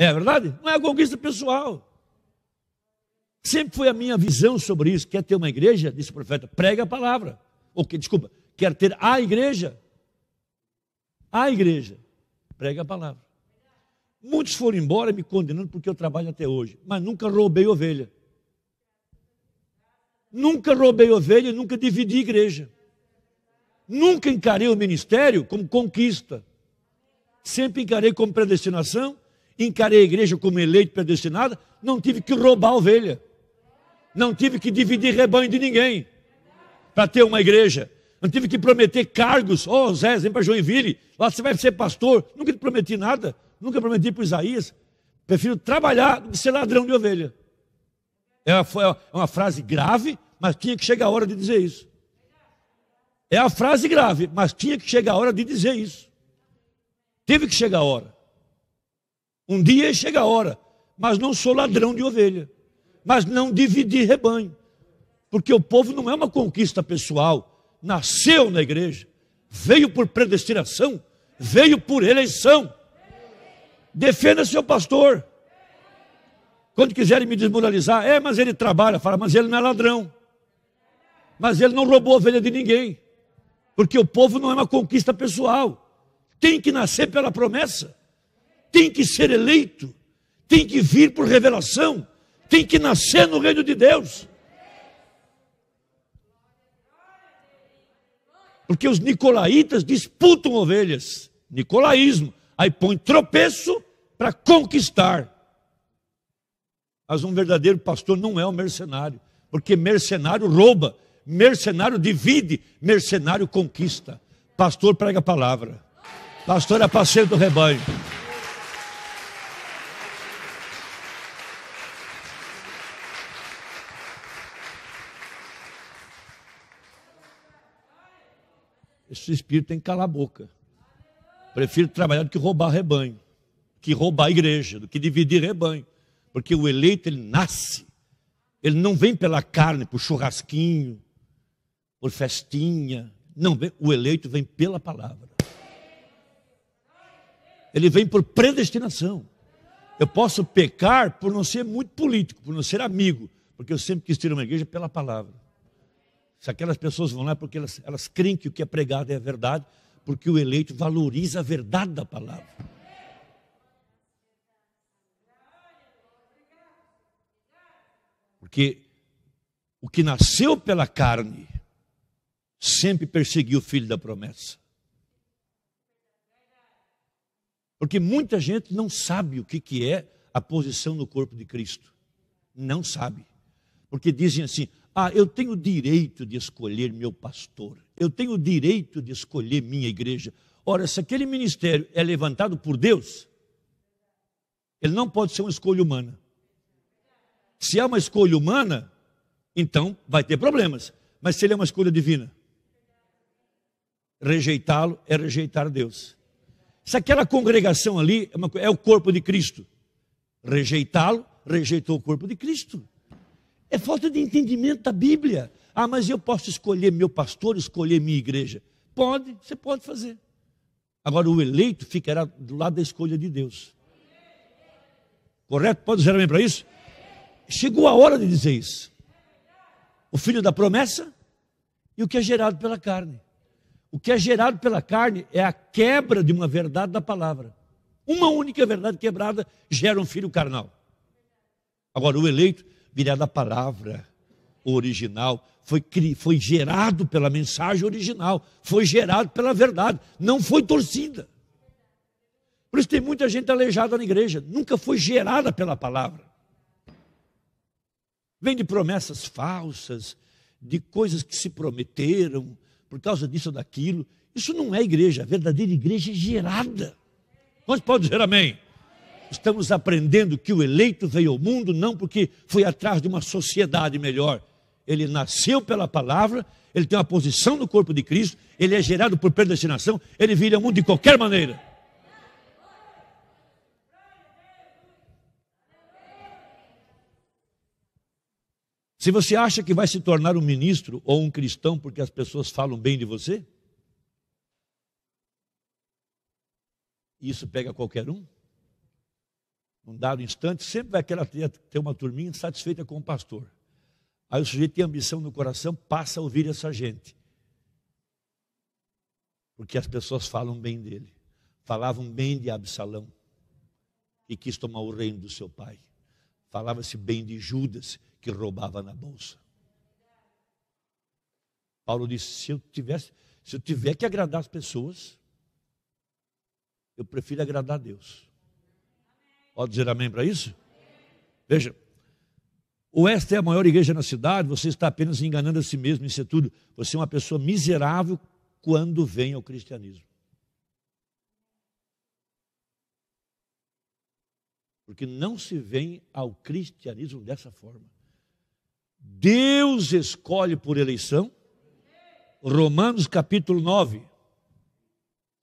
É verdade? Não é a conquista pessoal. Sempre foi a minha visão sobre isso. Quer ter uma igreja? Disse o profeta, prega a palavra. Ou que, desculpa, quer ter a igreja? A igreja, prega a palavra. Muitos foram embora me condenando porque eu trabalho até hoje, mas nunca roubei ovelha. Nunca roubei ovelha, nunca dividi igreja. Nunca encarei o ministério como conquista. Sempre encarei como predestinação encarei a igreja como eleito predestinado, não tive que roubar ovelha, não tive que dividir rebanho de ninguém para ter uma igreja, não tive que prometer cargos, ó oh, Zé, vem para Joinville, lá você vai ser pastor, nunca te prometi nada, nunca prometi para Isaías, prefiro trabalhar do que ser ladrão de ovelha. É uma, é uma frase grave, mas tinha que chegar a hora de dizer isso. É a frase grave, mas tinha que chegar a hora de dizer isso. Teve que chegar a hora. Um dia chega a hora, mas não sou ladrão de ovelha, mas não dividi rebanho, porque o povo não é uma conquista pessoal, nasceu na igreja, veio por predestinação, veio por eleição. Defenda seu pastor. Quando quiserem me desmoralizar, é, mas ele trabalha, fala, mas ele não é ladrão. Mas ele não roubou a ovelha de ninguém. Porque o povo não é uma conquista pessoal. Tem que nascer pela promessa tem que ser eleito, tem que vir por revelação, tem que nascer no reino de Deus. Porque os nicolaítas disputam ovelhas, nicolaísmo, aí põe tropeço para conquistar. Mas um verdadeiro pastor não é um mercenário, porque mercenário rouba, mercenário divide, mercenário conquista. Pastor prega a palavra. Pastor é parceiro do rebanho. Esse espírito tem que calar a boca. Prefiro trabalhar do que roubar rebanho, que roubar igreja, do que dividir rebanho. Porque o eleito, ele nasce. Ele não vem pela carne, por churrasquinho, por festinha. Não, o eleito vem pela palavra. Ele vem por predestinação. Eu posso pecar por não ser muito político, por não ser amigo, porque eu sempre quis ter uma igreja pela palavra. Se aquelas pessoas vão lá é porque elas, elas creem que o que é pregado é verdade, porque o eleito valoriza a verdade da palavra. Porque o que nasceu pela carne sempre perseguiu o filho da promessa. Porque muita gente não sabe o que, que é a posição no corpo de Cristo. Não sabe. Porque dizem assim: ah, eu tenho o direito de escolher meu pastor, eu tenho o direito de escolher minha igreja. Ora, se aquele ministério é levantado por Deus, ele não pode ser uma escolha humana. Se é uma escolha humana, então vai ter problemas. Mas se ele é uma escolha divina, rejeitá-lo é rejeitar Deus. Se aquela congregação ali é, uma, é o corpo de Cristo, rejeitá-lo, rejeitou o corpo de Cristo. É falta de entendimento da Bíblia. Ah, mas eu posso escolher meu pastor, escolher minha igreja. Pode, você pode fazer. Agora, o eleito ficará do lado da escolha de Deus. Correto? Pode dizer amém para isso? Chegou a hora de dizer isso. O filho da promessa e o que é gerado pela carne. O que é gerado pela carne é a quebra de uma verdade da palavra. Uma única verdade quebrada gera um filho carnal. Agora, o eleito Virada da palavra original, foi, foi gerado pela mensagem original, foi gerado pela verdade, não foi torcida. Por isso tem muita gente aleijada na igreja, nunca foi gerada pela palavra. Vem de promessas falsas, de coisas que se prometeram, por causa disso ou daquilo. Isso não é igreja, a verdadeira igreja é gerada. Quantos podem dizer amém? estamos aprendendo que o eleito veio ao mundo não porque foi atrás de uma sociedade melhor. Ele nasceu pela palavra, ele tem uma posição no corpo de Cristo, ele é gerado por predestinação, ele vira ao mundo de qualquer maneira. Se você acha que vai se tornar um ministro ou um cristão porque as pessoas falam bem de você, isso pega qualquer um num dado instante, sempre vai aquela ter uma turminha insatisfeita com o pastor. Aí o sujeito tem ambição no coração, passa a ouvir essa gente. Porque as pessoas falam bem dele. Falavam bem de Absalão, que quis tomar o reino do seu pai. Falava-se bem de Judas, que roubava na bolsa. Paulo disse: se eu tivesse, se eu tiver que agradar as pessoas, eu prefiro agradar a Deus. Pode dizer amém para isso? Veja, ou esta é a maior igreja na cidade, você está apenas enganando a si mesmo, isso é tudo. Você é uma pessoa miserável quando vem ao cristianismo. Porque não se vem ao cristianismo dessa forma. Deus escolhe por eleição. Romanos capítulo 9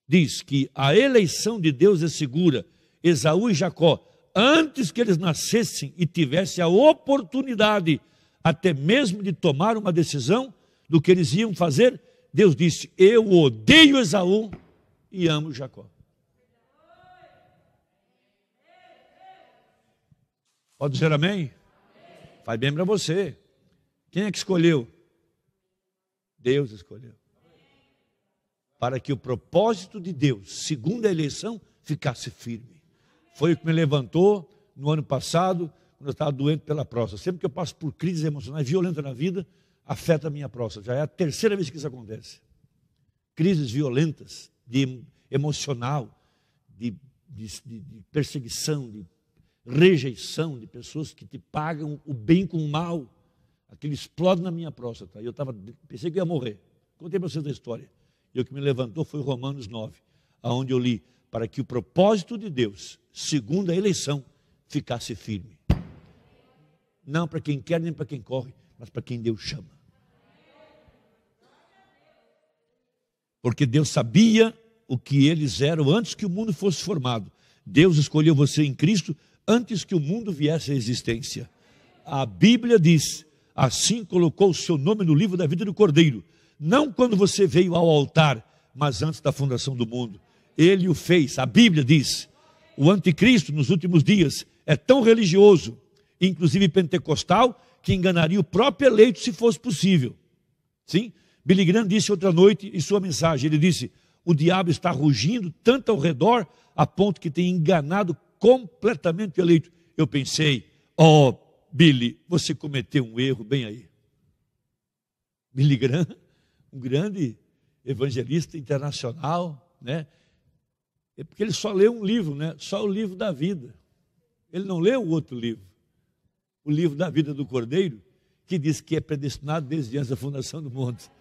diz que a eleição de Deus é segura Esaú e Jacó, antes que eles nascessem e tivessem a oportunidade até mesmo de tomar uma decisão do que eles iam fazer, Deus disse: Eu odeio Esaú e amo Jacó. Pode dizer amém? amém. Faz bem para você. Quem é que escolheu? Deus escolheu. Para que o propósito de Deus, segundo a eleição, ficasse firme. Foi o que me levantou no ano passado, quando eu estava doente pela próstata. Sempre que eu passo por crises emocionais violentas na vida, afeta a minha próstata. Já é a terceira vez que isso acontece. Crises violentas, de emocional, de, de, de, perseguição, de rejeição, de pessoas que te pagam o bem com o mal. Aquilo explode na minha próstata. Eu tava, pensei que ia morrer. Contei para vocês a história. E o que me levantou foi Romanos 9, aonde eu li: para que o propósito de Deus, segundo a eleição, ficasse firme. Não para quem quer nem para quem corre, mas para quem Deus chama. Porque Deus sabia o que eles eram antes que o mundo fosse formado. Deus escolheu você em Cristo antes que o mundo viesse à existência. A Bíblia diz: assim colocou o seu nome no livro da vida do Cordeiro, não quando você veio ao altar, mas antes da fundação do mundo ele o fez. A Bíblia diz: o anticristo nos últimos dias é tão religioso, inclusive pentecostal, que enganaria o próprio eleito se fosse possível. Sim? Billy Graham disse outra noite em sua mensagem: ele disse, o diabo está rugindo tanto ao redor a ponto que tem enganado completamente o eleito. Eu pensei, ó, oh, Billy, você cometeu um erro bem aí. Billy Graham, um grande evangelista internacional, né? É porque ele só lê um livro, né? Só o livro da vida. Ele não leu o outro livro. O livro da vida do Cordeiro, que diz que é predestinado desde antes da fundação do mundo.